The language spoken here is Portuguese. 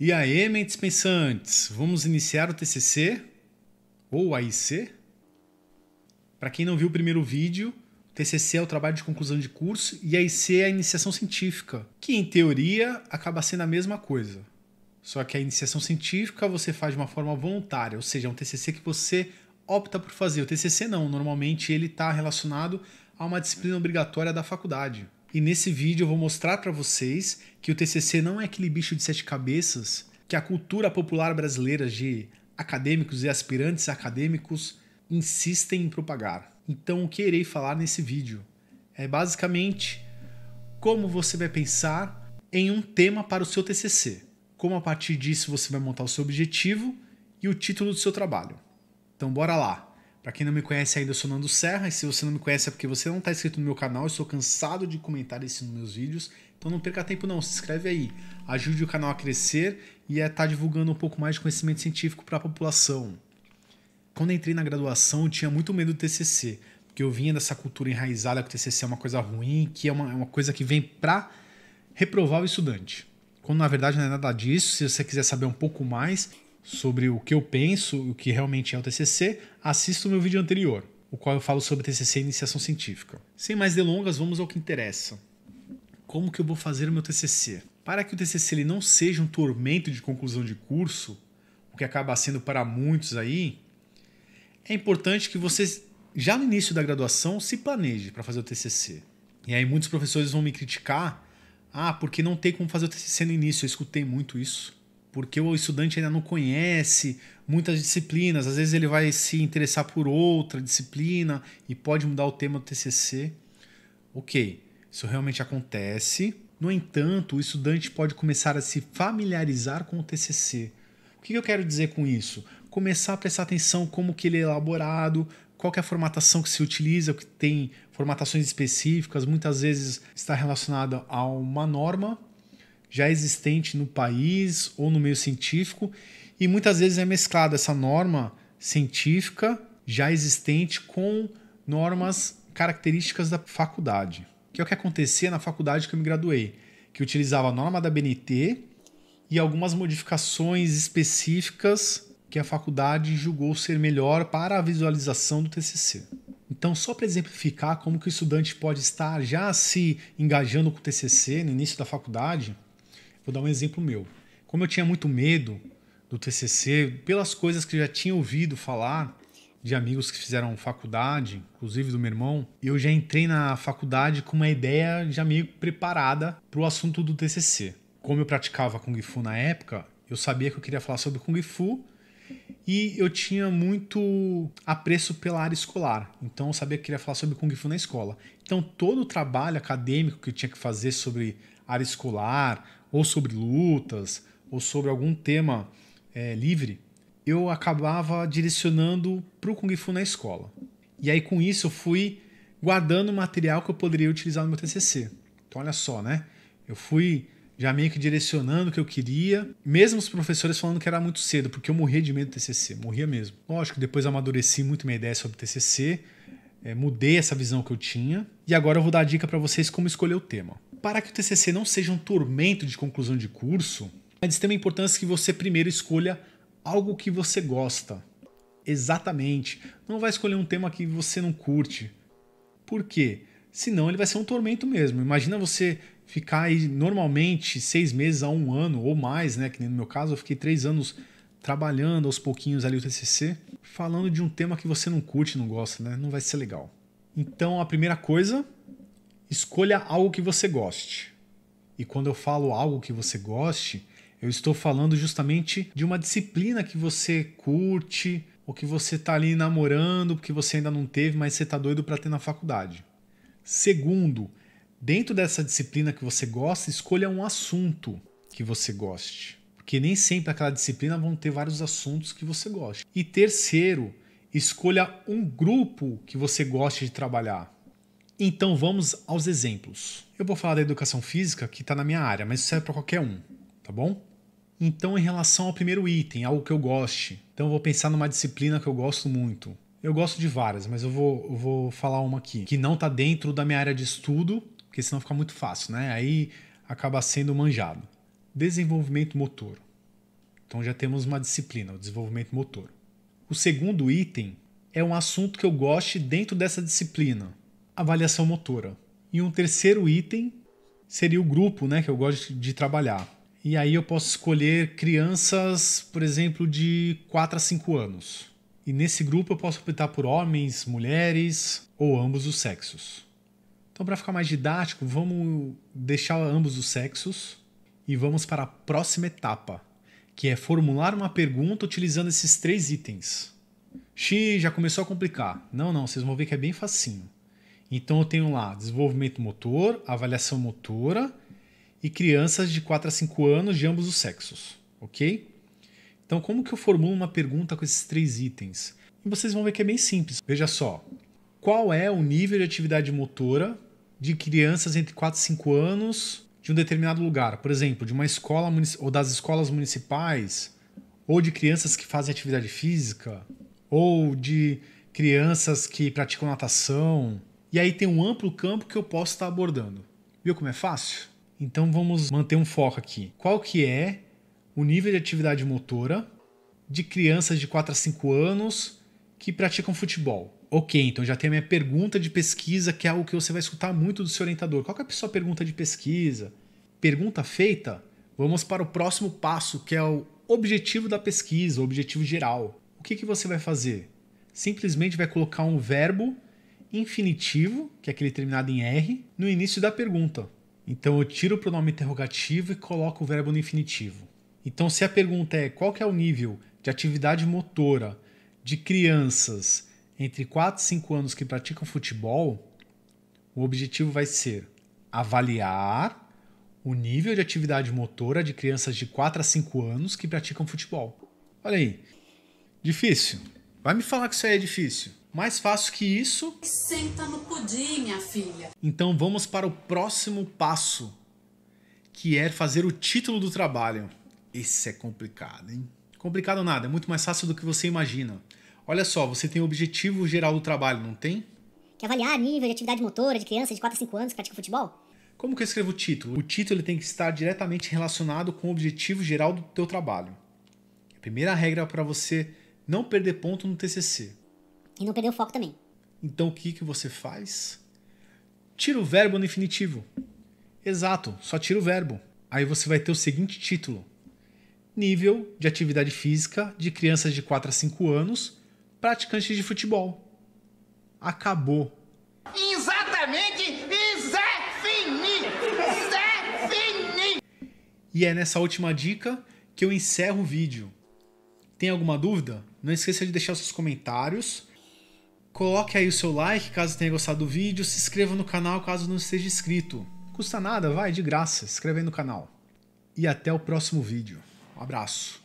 E aí, mentes pensantes, vamos iniciar o TCC ou AIC? Para quem não viu o primeiro vídeo, o TCC é o trabalho de conclusão de curso e a IC é a iniciação científica, que em teoria acaba sendo a mesma coisa. Só que a iniciação científica você faz de uma forma voluntária, ou seja, é um TCC que você opta por fazer. O TCC não, normalmente ele está relacionado a uma disciplina obrigatória da faculdade. E nesse vídeo eu vou mostrar para vocês que o TCC não é aquele bicho de sete cabeças que a cultura popular brasileira de acadêmicos e aspirantes acadêmicos insistem em propagar. Então o que irei falar nesse vídeo é basicamente como você vai pensar em um tema para o seu TCC, como a partir disso você vai montar o seu objetivo e o título do seu trabalho. Então bora lá. Para quem não me conhece ainda, eu sou Nando Serra, e se você não me conhece é porque você não está inscrito no meu canal, eu sou cansado de comentar isso nos meus vídeos, então não perca tempo não, se inscreve aí, ajude o canal a crescer e a é estar tá divulgando um pouco mais de conhecimento científico para a população. Quando entrei na graduação, eu tinha muito medo do TCC, porque eu vinha dessa cultura enraizada que o TCC é uma coisa ruim, que é uma, é uma coisa que vem para reprovar o estudante. Quando na verdade não é nada disso, se você quiser saber um pouco mais, sobre o que eu penso, o que realmente é o TCC, assista o meu vídeo anterior, o qual eu falo sobre TCC e iniciação científica. Sem mais delongas, vamos ao que interessa. Como que eu vou fazer o meu TCC? Para que o TCC ele não seja um tormento de conclusão de curso, o que acaba sendo para muitos aí, é importante que vocês já no início da graduação se planeje para fazer o TCC. E aí muitos professores vão me criticar, ah, porque não tem como fazer o TCC no início, eu escutei muito isso porque o estudante ainda não conhece muitas disciplinas, às vezes ele vai se interessar por outra disciplina e pode mudar o tema do TCC. OK, isso realmente acontece. No entanto, o estudante pode começar a se familiarizar com o TCC. O que eu quero dizer com isso? Começar a prestar atenção como que ele é elaborado, qual é a formatação que se utiliza, que tem formatações específicas, muitas vezes está relacionada a uma norma já existente no país ou no meio científico, e muitas vezes é mesclada essa norma científica já existente com normas características da faculdade, que é o que acontecia na faculdade que eu me graduei, que utilizava a norma da BNT e algumas modificações específicas que a faculdade julgou ser melhor para a visualização do TCC. Então, só para exemplificar como que o estudante pode estar já se engajando com o TCC no início da faculdade, Vou dar um exemplo meu. Como eu tinha muito medo do TCC, pelas coisas que eu já tinha ouvido falar de amigos que fizeram faculdade, inclusive do meu irmão, eu já entrei na faculdade com uma ideia já meio preparada para o assunto do TCC. Como eu praticava Kung Fu na época, eu sabia que eu queria falar sobre Kung Fu e eu tinha muito apreço pela área escolar. Então eu sabia que eu queria falar sobre Kung Fu na escola. Então todo o trabalho acadêmico que eu tinha que fazer sobre área escolar, ou sobre lutas, ou sobre algum tema é, livre, eu acabava direcionando para o Kung Fu na escola. E aí com isso eu fui guardando o material que eu poderia utilizar no meu TCC. Então olha só, né? Eu fui já meio que direcionando o que eu queria, mesmo os professores falando que era muito cedo, porque eu morria de medo do TCC, morria mesmo. Lógico, depois amadureci muito minha ideia sobre o TCC, é, mudei essa visão que eu tinha e agora eu vou dar a dica para vocês como escolher o tema. Para que o TCC não seja um tormento de conclusão de curso, é de extrema importância que você primeiro escolha algo que você gosta. Exatamente. Não vai escolher um tema que você não curte. Por quê? Senão ele vai ser um tormento mesmo. Imagina você ficar aí normalmente seis meses a um ano ou mais, né? Que no meu caso eu fiquei três anos trabalhando aos pouquinhos ali o TCC, falando de um tema que você não curte, não gosta, né? Não vai ser legal. Então, a primeira coisa, escolha algo que você goste. E quando eu falo algo que você goste, eu estou falando justamente de uma disciplina que você curte, ou que você está ali namorando, porque você ainda não teve, mas você está doido para ter na faculdade. Segundo, dentro dessa disciplina que você gosta, escolha um assunto que você goste porque nem sempre aquela disciplina vão ter vários assuntos que você gosta. E terceiro, escolha um grupo que você goste de trabalhar. Então vamos aos exemplos. Eu vou falar da educação física que está na minha área, mas isso serve para qualquer um, tá bom? Então, em relação ao primeiro item, algo que eu goste, então eu vou pensar numa disciplina que eu gosto muito. Eu gosto de várias, mas eu vou, eu vou falar uma aqui, que não está dentro da minha área de estudo, porque senão fica muito fácil, né? Aí acaba sendo manjado. Desenvolvimento motor. Então já temos uma disciplina, o desenvolvimento motor. O segundo item é um assunto que eu goste dentro dessa disciplina, avaliação motora. E um terceiro item seria o grupo né, que eu gosto de trabalhar. E aí eu posso escolher crianças, por exemplo, de 4 a 5 anos. E nesse grupo eu posso optar por homens, mulheres ou ambos os sexos. Então, para ficar mais didático, vamos deixar ambos os sexos e vamos para a próxima etapa, que é formular uma pergunta utilizando esses três itens. Xi, já começou a complicar. Não, não, vocês vão ver que é bem facinho. Então eu tenho lá desenvolvimento motor, avaliação motora e crianças de 4 a 5 anos de ambos os sexos, ok? Então como que eu formulo uma pergunta com esses três itens? E vocês vão ver que é bem simples. Veja só, qual é o nível de atividade motora de crianças entre 4 e 5 anos de um determinado lugar, por exemplo, de uma escola ou das escolas municipais, ou de crianças que fazem atividade física, ou de crianças que praticam natação. E aí tem um amplo campo que eu posso estar abordando. Viu como é fácil? Então vamos manter um foco aqui. Qual que é o nível de atividade motora de crianças de 4 a 5 anos que praticam futebol? Ok, então já tem a minha pergunta de pesquisa, que é algo que você vai escutar muito do seu orientador. Qual que é a sua pergunta de pesquisa? Pergunta feita, vamos para o próximo passo, que é o objetivo da pesquisa, o objetivo geral. O que, que você vai fazer? Simplesmente vai colocar um verbo infinitivo, que é aquele terminado em R, no início da pergunta. Então eu tiro o pronome interrogativo e coloco o verbo no infinitivo. Então se a pergunta é qual que é o nível de atividade motora de crianças entre 4 e 5 anos que praticam futebol, o objetivo vai ser avaliar o nível de atividade motora de crianças de 4 a 5 anos que praticam futebol. Olha aí. Difícil. Vai me falar que isso aí é difícil. Mais fácil que isso. Senta no pudim, minha filha. Então vamos para o próximo passo, que é fazer o título do trabalho. Esse é complicado, hein? Complicado nada, é muito mais fácil do que você imagina. Olha só, você tem o objetivo geral do trabalho, não tem? Que avaliar nível de atividade motora de crianças de 4 a 5 anos que pratica futebol. Como que eu escrevo o título? O título ele tem que estar diretamente relacionado com o objetivo geral do teu trabalho. A primeira regra é para você não perder ponto no TCC. E não perder o foco também. Então o que, que você faz? Tira o verbo no infinitivo. Exato, só tira o verbo. Aí você vai ter o seguinte título: Nível de atividade física de crianças de 4 a 5 anos praticantes de futebol. Acabou. Exatamente! Zé Exatamente! E é nessa última dica que eu encerro o vídeo. Tem alguma dúvida? Não esqueça de deixar seus comentários. Coloque aí o seu like caso tenha gostado do vídeo. Se inscreva no canal caso não esteja inscrito. Custa nada, vai, de graça. Se inscreve aí no canal. E até o próximo vídeo. Um abraço.